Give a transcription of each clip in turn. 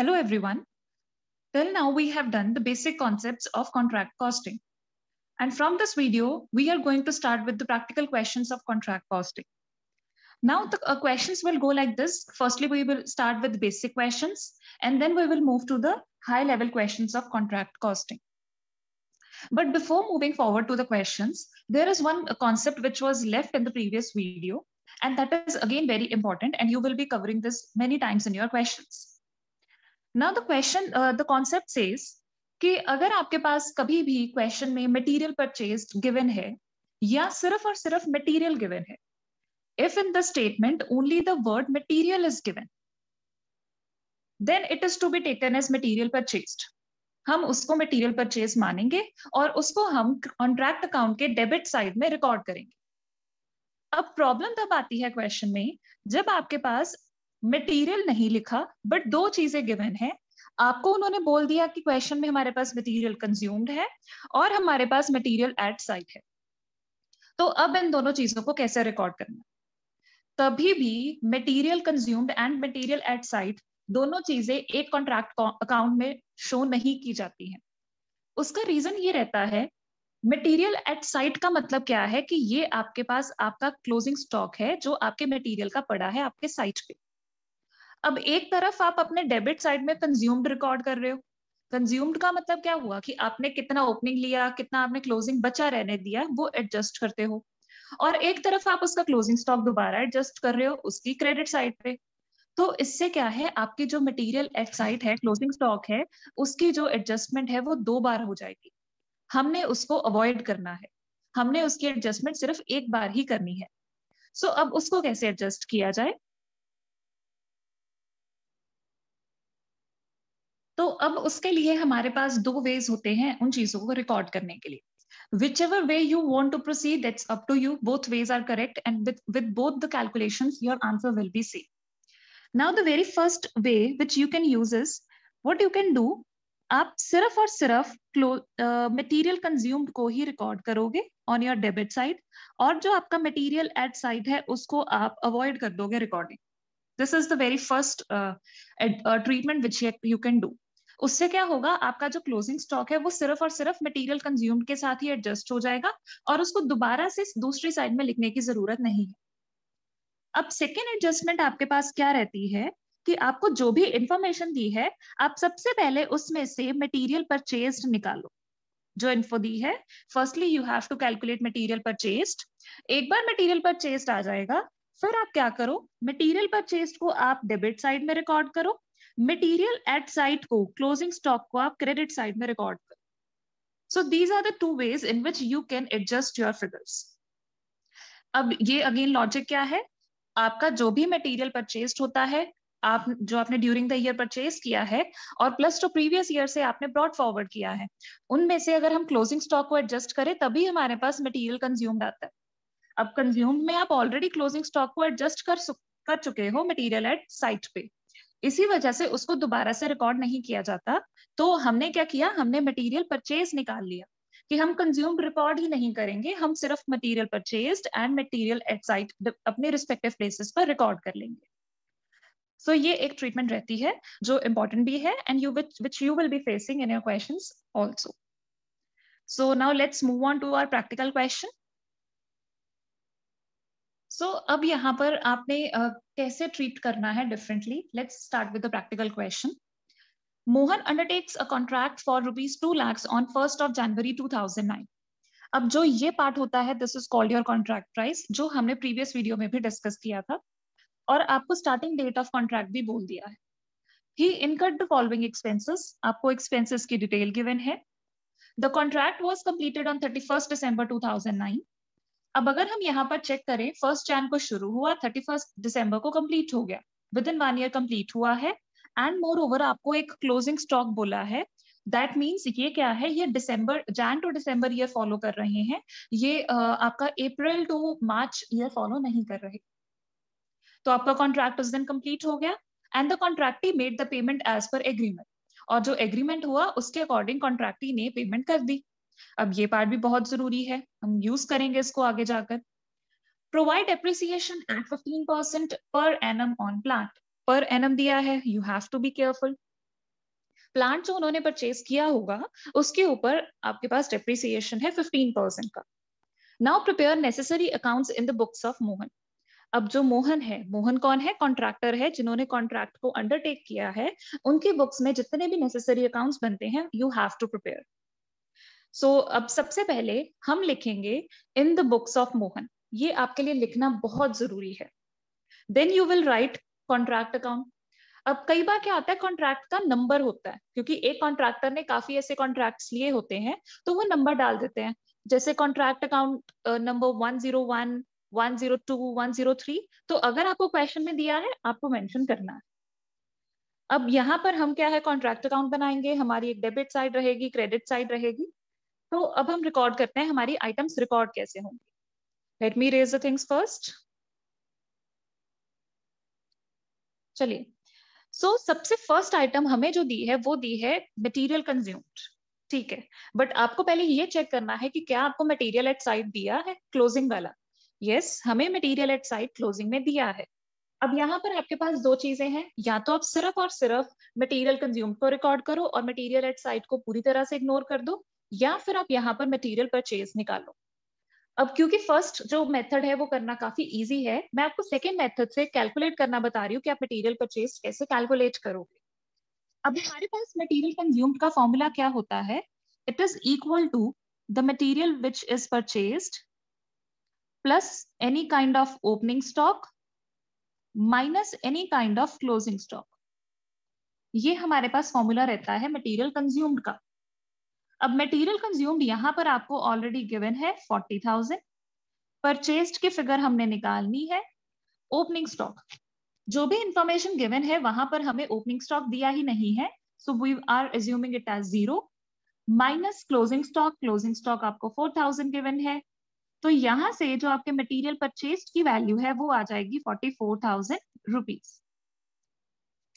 Hello, everyone. Till now, we have done the basic concepts of contract costing. And from this video, we are going to start with the practical questions of contract costing. Now, the uh, questions will go like this. Firstly, we will start with basic questions, and then we will move to the high-level questions of contract costing. But before moving forward to the questions, there is one uh, concept which was left in the previous video, and that is again very important, and you will be covering this many times in your questions. Now the question the concept says कि अगर आपके पास कभी भी question में material purchase given है या सिर्फ और सिर्फ मटेरियल गिवन है if in the statement only the word material is given then it is to be taken as material purchased हम उसको मटेरियल परचेज मानेंगे और उसको हम कॉन्ट्रैक्ट अकाउंट के डेबिट साइड में रिकॉर्ड करेंगे अब प्रॉब्लम तब आती है क्वेश्चन में जब आपके पास मटेरियल नहीं लिखा बट दो चीजें गिवन है आपको उन्होंने बोल दिया कि क्वेश्चन में हमारे पास मटेरियल कंज्यूम्ड है और हमारे पास मटेरियल एट साइट है तो अब इन दोनों चीजों को कैसे रिकॉर्ड करना तभी भी material consumed and material at site दोनों चीजें एक कॉन्ट्रैक्ट अकाउंट में शो नहीं की जाती हैं उसका रीजन ये रहता है मटेरियल एट साइट का मतलब क्या है कि ये आपके पास आपका क्लोजिंग स्टॉक है जो आपके मटेरियल का पड़ा है आपके साइट पे अब एक तरफ आप अपने डेबिट साइड में कंज्यूम्ड रिकॉर्ड कर रहे हो कंज्यूम्ड का मतलब क्या हुआ कि आपने कितना ओपनिंग लिया कितना आपने क्लोजिंग बचा रहने दिया वो एडजस्ट करते हो और एक तरफ आप उसका क्लोजिंग स्टॉक दोबारा एडजस्ट कर रहे हो उसकी क्रेडिट साइड पे तो इससे क्या है आपकी जो मटेरियल साइट है क्लोजिंग स्टॉक है उसकी जो एडजस्टमेंट है वो दो बार हो जाएगी हमने उसको अवॉइड करना है हमने उसकी एडजस्टमेंट सिर्फ एक बार ही करनी है सो so, अब उसको कैसे एडजस्ट किया जाए तो अब उसके लिए हमारे पास दो वेज होते हैं उन चीजों को रिकॉर्ड करने के लिए whichever way you want to proceed it's up to you both ways are correct and with both the calculation your answer will be C now the very first way which you can use is what you can do आप सिर्फ और सिर्फ क्लो material consumed को ही record करोगे on your debit side और जो आपका मटेरियल एट साइड है उसको आप अवॉइड कर दोगे recording this is the very first treatment which you can do उससे क्या होगा आपका जो क्लोजिंग स्टॉक है वो सिर्फ और सिर्फ मटेरियल कंज्यूम के साथ ही एडजस्ट हो जाएगा और उसको दोबारा से दूसरी साइड में लिखने की जरूरत नहीं है अब सेकेंड एडजस्टमेंट आपके पास क्या रहती है कि आपको जो भी इंफॉर्मेशन दी है आप सबसे पहले उसमें से मटेरियल परचेज निकालो जो इन्फो दी है firstly you have to calculate material purchased एक बार मटेरियल परचेज्ड आ जाएगा फिर आप क्या करो मटेरियल परचेज को आप डेबिट साइड में रिकॉर्ड करो मटेरियल एट साइट को क्लोजिंग स्टॉक को आप क्रेडिट साइड में रिकॉर्ड करें so these are the two ways in which you can adjust your figures अब ये अगेन लॉजिक क्या है आपका जो भी मटेरियल परचेज होता है आप जो आपने ड्यूरिंग द ईयर परचेज किया है और प्लस जो प्रीवियस ईयर से आपने ब्रॉड फॉरवर्ड किया है उनमें से अगर हम क्लोजिंग स्टॉक को एडजस्ट करें तभी हमारे पास मटेरियल कंज्यूम्ड आता है अब कंज्यूम्ड में आप ऑलरेडी क्लोजिंग स्टॉक को एडजस्ट कर कर चुके हो मटेरियल एट साइट पे इसी वजह से उसको दोबारा से रिकॉर्ड नहीं किया जाता तो हमने क्या किया हमने मटेरियल परचेज निकाल लिया कि हम कंज्यूम रिकॉर्ड ही नहीं करेंगे हम सिर्फ material purchase and material at site अपने रिस्पेक्टिव प्लेसेस पर रिकॉर्ड कर लेंगे सो so, ये एक ट्रीटमेंट रहती है जो इम्पोर्टेंट भी है and you which which you will be facing in your question also so now let's move on to our practical question so अब यहाँ पर आपने कैसे ट्रीट करना है differently let's start with practical question Mohan undertakes a contract for rupees two lakhs on first of January two thousand nine अब जो ये पार्ट होता है this is called your contract price जो हमने प्रीवियस वीडियो में भी डिस्कस किया था और आपको स्टार्टिंग डेट ऑफ कॉन्ट्रैक्ट भी बोल दिया है he incurred the following expenses आपको एक्सपेंसेस की डिटेल गिवन है the contract was completed on thirty first December two thousand nine अब अगर हम यहाँ पर चेक करें फर्स्ट जैन को शुरू हुआ थर्टी फर्स्ट दिसंबर को कम्प्लीट हो गया within one year complete हुआ है एंड मोर ओवर आपको एक क्लोजिंग स्टॉक बोला है दैट मीन्स ये क्या है ये December Jan to December year follow कर रहे हैं ये आपका April to March year follow नहीं कर रहे तो आपका कॉन्ट्रैक्ट उस दिन कम्प्लीट हो गया and the contractee made the payment as per agreement और जो एग्रीमेंट हुआ उसके अकॉर्डिंग कॉन्ट्रैक्टी ने पेमेंट कर दी अब ये पार्ट भी बहुत जरूरी है हम यूज करेंगे इसको आगे जाकर provide depreciation at fifteen percent per annum on plant per annum दिया है you have to be careful plant जो उन्होंने परचेज किया होगा उसके ऊपर आपके पास डेप्रिसिएशन है फिफ्टीन परसेंट का now prepare necessary accounts in the books of Mohan अब जो मोहन है मोहन कौन है कॉन्ट्रैक्टर है जिन्होंने कॉन्ट्रैक्ट को अंडरटेक किया है उनके बुक्स में जितने भी नेसेसरी अकाउंट्स बनते हैं you have to prepare so so, अब सबसे पहले हम लिखेंगे in the books of Mohan ये आपके लिए लिखना बहुत जरूरी है then you will write contract account अब कई बार क्या होता है कॉन्ट्रैक्ट का नंबर होता है क्योंकि एक कॉन्ट्रैक्टर ने काफी ऐसे कॉन्ट्रैक्ट लिए होते हैं तो वो नंबर डाल देते हैं जैसे contract account number one zero one one zero two one zero three तो अगर आपको क्वेश्चन में दिया है आपको मेंशन करना है अब यहाँ पर हम क्या है कॉन्ट्रैक्ट अकाउंट बनाएंगे हमारी एक डेबिट साइड रहेगी क्रेडिट साइड रहेगी तो अब हम रिकॉर्ड करते हैं हमारी आइटम्स रिकॉर्ड कैसे होंगे let me raise the things first चलिए सो so, सबसे फर्स्ट आइटम हमें जो दी है वो दी है मटेरियल कंज्यूम्ड ठीक है बट आपको पहले ये चेक करना है कि क्या आपको मटेरियल एट साइट दिया है क्लोजिंग वाला यस yes, हमें मटेरियल एट साइट क्लोजिंग में दिया है अब यहाँ पर आपके पास दो चीजें हैं या तो आप सिर्फ और सिर्फ मटेरियल कंज्यूम को रिकॉर्ड करो और मटेरियल एट साइट को पूरी तरह से इग्नोर कर दो या फिर आप यहाँ पर मटेरियल परचेज निकालो अब क्योंकि फर्स्ट जो मेथड है वो करना काफी इजी है मैं आपको सेकेंड मेथड से कैलकुलेट करना बता रही हूँ कि आप मटेरियल परचेज कैसे कैलकुलेट करोगे अब हमारे पास मटेरियल कंज्यूम्ड का फॉर्मूला क्या होता है it is equal to the material which is purchase plus any kind of opening stock minus any kind of closing stock ये हमारे पास फॉर्मूला रहता है मटेरियल कंज्यूम्ड का अब मटेरियल कंज्यूम्ड यहाँ पर आपको ऑलरेडी गिवन है फोर्टी थाउजेंड परचेज की फिगर हमने निकालनी है ओपनिंग स्टॉक जो भी इंफॉर्मेशन गिवन है वहां पर हमें ओपनिंग स्टॉक दिया ही नहीं है so we are assuming it as zero minus closing stock closing stock आपको फोर थाउजेंड गिवन है तो यहां से जो आपके मटेरियल परचेज की वैल्यू है वो आ जाएगी फोर्टी फोर थाउजेंड रुपीज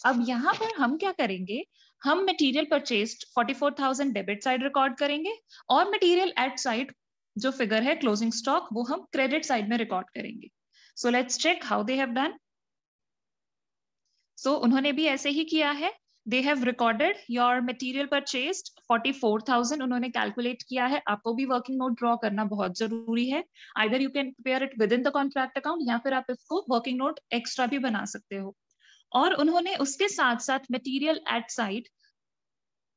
अब यहाँ पर हम क्या करेंगे हम material purchased 44,000 debit side record करेंगे और मटेरियल एट साइड जो फिगर है क्लोजिंग स्टॉक वो हम क्रेडिट साइड में रिकॉर्ड करेंगे so let's check how they have done so उन्होंने भी ऐसे ही किया है they have recorded your material purchased 44,000 उन्होंने कैलकुलेट किया है आपको भी वर्किंग नोट ड्रॉ करना बहुत जरूरी है either you can prepare it within the contract account या फिर आप इसको वर्किंग नोट एक्स्ट्रा भी बना सकते हो और उन्होंने उसके साथ साथ material at site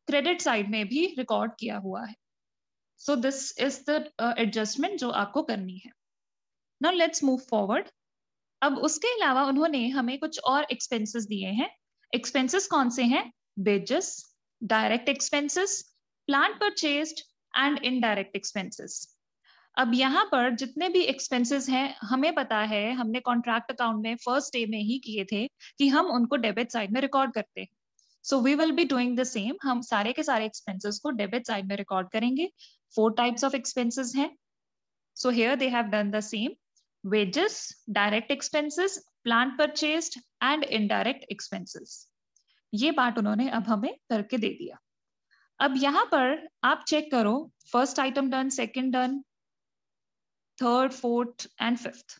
credit side में भी रिकॉर्ड किया हुआ है so this is the adjustment जो आपको करनी है नाउ लेट्स मूव फॉरवर्ड अब उसके अलावा उन्होंने हमें कुछ और एक्सपेंसेस दिए हैं एक्सपेंसेस कौन से हैं wages direct expenses plant purchase and indirect expenses अब यहाँ पर जितने भी एक्सपेंसेस हैं हमें पता है हमने कॉन्ट्रैक्ट अकाउंट में फर्स्ट डे में ही किए थे कि हम उनको डेबिट साइड में रिकॉर्ड करते हैं so we will be doing the same हम सारे के सारे एक्सपेंसेस को डेबिट साइड में रिकॉर्ड करेंगे फोर टाइप्स ऑफ एक्सपेंसेस हैं so here they have done the same wages direct expenses plant purchased and indirect expenses ये पार्ट उन्होंने अब हमें करके दे दिया अब यहाँ पर आप चेक करो first item done second done third fourth and fifth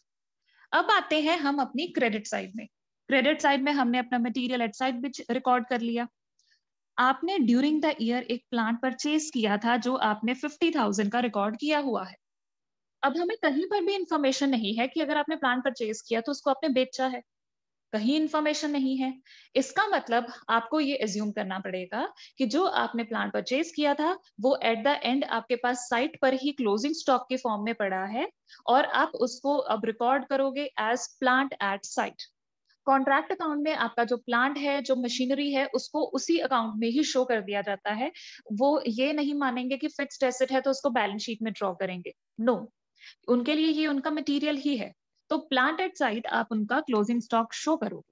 अब आते हैं हम अपनी क्रेडिट साइड में क्रेडिट साइड में हमने अपना मटेरियल एट साइड रिकॉर्ड कर लिया आपने ड्यूरिंग द ईयर एक प्लांट परचेज किया था जो आपने फिफ्टी थाउजेंड का रिकॉर्ड किया हुआ है अब हमें कहीं पर भी इंफॉर्मेशन नहीं है कि अगर आपने प्लांट परचेज किया तो उसको आपने बेचा है कहीं इंफॉर्मेशन नहीं है इसका मतलब आपको ये एज्यूम करना पड़ेगा कि जो आपने प्लांट परचेज किया था वो एट द एंड आपके पास साइट पर ही क्लोजिंग स्टॉक के फॉर्म में पड़ा है और आप उसको अब रिकॉर्ड करोगे as plant at site contract account में आपका जो प्लांट है जो मशीनरी है उसको उसी अकाउंट में ही शो कर दिया जाता है वो ये नहीं मानेंगे कि फिक्स्ड एसेट है तो उसको बैलेंस शीट में ड्रॉ करेंगे नो no. उनके लिए ये उनका मटेरियल ही है तो प्लांट एट साइट आप उनका क्लोजिंग स्टॉक शो करोगे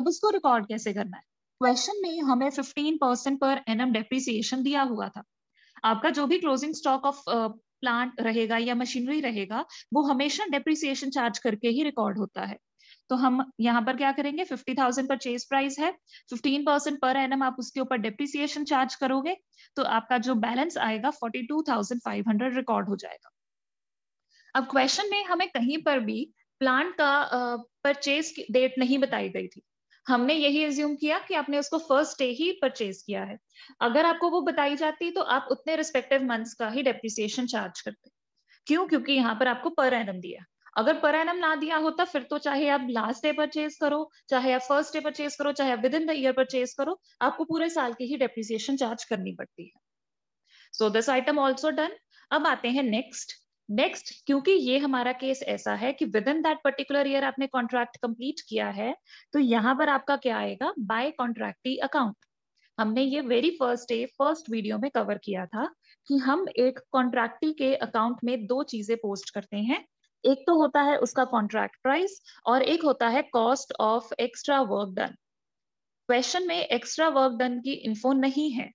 अब उसको रिकॉर्ड कैसे करना है क्वेश्चन में हमें fifteen percent per annum depreciation दिया हुआ था आपका जो भी क्लोजिंग स्टॉक ऑफ प्लांट रहेगा या मशीनरी रहेगा वो हमेशा डेप्रिसिएशन चार्ज करके ही रिकॉर्ड होता है तो हम यहाँ पर क्या करेंगे फिफ्टी थाउजेंड परचेज प्राइस है फिफ्टीन परसेंट पर एन आप उसके ऊपर डेप्रिसिएशन चार्ज करोगे तो आपका जो बैलेंस आएगा forty two thousand five hundred record हो जाएगा अब क्वेश्चन में हमें कहीं पर भी प्लांट का परचेज डेट नहीं बताई गई थी हमने यही एज्यूम किया कि आपने उसको फर्स्ट डे ही परचेज किया है अगर आपको वो बताई जाती तो आप उतने रिस्पेक्टिव मंथ्स का ही डेप्रिसिएशन चार्ज करते क्यों क्योंकि यहाँ पर आपको पर एनम दिया अगर पर एनम ना दिया होता फिर तो चाहे आप लास्ट डे परचेज करो चाहे आप फर्स्ट डे परचेज करो चाहे within the year purchase करो आपको पूरे साल की ही डेप्रिसिएशन चार्ज करनी पड़ती है so this item also done अब आते हैं नेक्स्ट नेक्स्ट क्योंकि ये हमारा केस ऐसा है कि within that particular year आपने कॉन्ट्रैक्ट कंप्लीट किया है तो यहाँ पर आपका क्या आएगा बाय कॉन्ट्रैक्टी अकाउंट हमने ये very first day first video में कवर किया था कि हम एक कॉन्ट्रैक्टी के अकाउंट में दो चीजें पोस्ट करते हैं एक तो होता है उसका कॉन्ट्रैक्ट प्राइस और एक होता है cost of extra work done question में एक्स्ट्रा वर्क डन की इन्फो नहीं है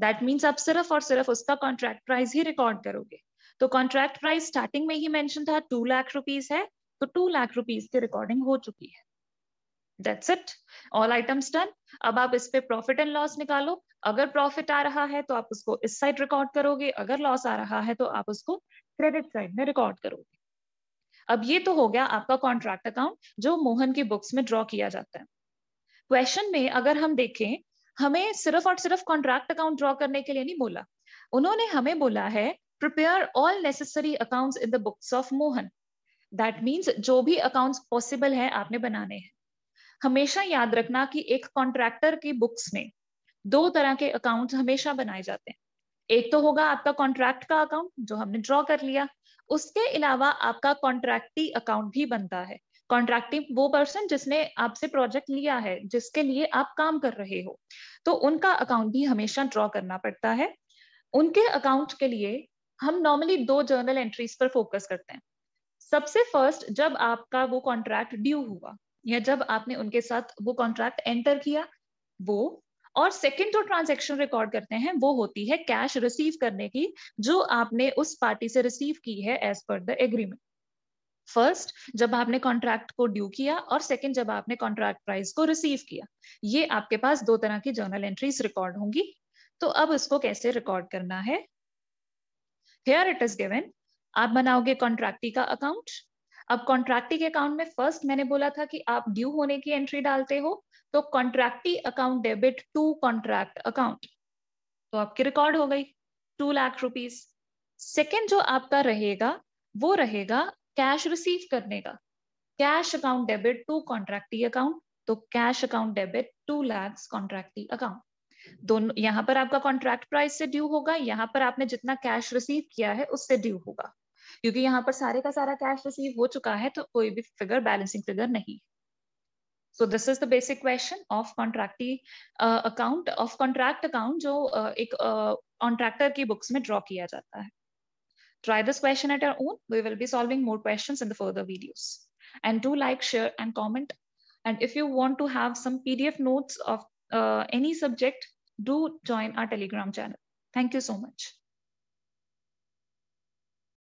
दैट मीन्स आप सिर्फ और सिर्फ उसका कॉन्ट्रैक्ट प्राइस ही रिकॉर्ड करोगे तो कॉन्ट्रैक्ट प्राइस स्टार्टिंग में ही मेंशन था टू लाख रुपीज है तो टू लाख रुपीज की रिकॉर्डिंग हो चुकी है that's it all items done अब आप इस पे प्रॉफिट एंड लॉस निकालो अगर प्रॉफिट आ रहा है तो आप उसको इस साइड रिकॉर्ड करोगे अगर लॉस आ रहा है तो आप उसको क्रेडिट साइड में रिकॉर्ड करोगे अब ये तो हो गया आपका कॉन्ट्रैक्ट अकाउंट जो मोहन की बुक्स में ड्रॉ किया जाता है क्वेश्चन में अगर हम देखें हमें सिर्फ और सिर्फ कॉन्ट्रैक्ट अकाउंट ड्रॉ करने के लिए नहीं बोला उन्होंने हमें बोला है prepare all necessary accounts in the books of Mohan. That means जो भी accounts possible है आपने बनाने हैं हमेशा याद रखना कि एक contractor की books में दो तरह के accounts हमेशा बनाए जाते हैं एक तो होगा आपका कॉन्ट्रैक्ट का अकाउंट जो हमने ड्रॉ कर लिया उसके अलावा आपका कॉन्ट्रैक्टी अकाउंट भी बनता है कॉन्ट्रैक्टिंग वो पर्सन जिसने आपसे प्रोजेक्ट लिया है जिसके लिए आप काम कर रहे हो तो उनका अकाउंट भी हमेशा ड्रॉ करना पड़ता है उनके अकाउंट के लिए हम नॉर्मली दो जर्नल एंट्रीज पर फोकस करते हैं सबसे फर्स्ट जब आपका वो कॉन्ट्रैक्ट ड्यू हुआ या जब आपने उनके साथ वो कॉन्ट्रैक्ट एंटर किया वो और सेकेंड जो ट्रांजेक्शन रिकॉर्ड करते हैं वो होती है कैश रिसीव करने की जो आपने उस पार्टी से रिसीव की है as per the agreement first जब आपने कॉन्ट्रैक्ट को ड्यू किया और सेकेंड जब आपने कॉन्ट्रैक्ट प्राइस को रिसीव किया ये आपके पास दो तरह की जर्नल एंट्रीज रिकॉर्ड होंगी तो अब इसको कैसे रिकॉर्ड करना है हेयर इट इज गिवन आप बनाओगे कॉन्ट्रैक्टी का अकाउंट अब कॉन्ट्रैक्टी के अकाउंट में फर्स्ट मैंने बोला था कि आप ड्यू होने की एंट्री डालते हो तो contractee account debit to contract account तो आपकी रिकॉर्ड हो गई टू लाख रुपीज सेकेंड जो आपका रहेगा वो रहेगा कैश रिसीव करने का cash account debit to contractee account तो कैश अकाउंट डेबिट टू लैक्स कॉन्ट्रैक्टी अकाउंट दोनों यहाँ पर आपका कॉन्ट्रैक्ट प्राइस से ड्यू होगा यहाँ पर आपने जितना कैश रिसीव किया है उससे ड्यू होगा क्योंकि यहाँ पर सारे का सारा कैश रिसीव हो चुका है तो कोई भी फिगर बैलेंसिंग फिगर नहीं so this is the basic question of contractee account of contract account जो uh, एक कॉन्ट्रैक्टर uh, की बुक्स में ड्रॉ किया जाता है try this question at our own we will be solving more question in the further further and do like share and comment and if you want to have some P D F notes of any subject do join our Telegram channel. Thank you so much.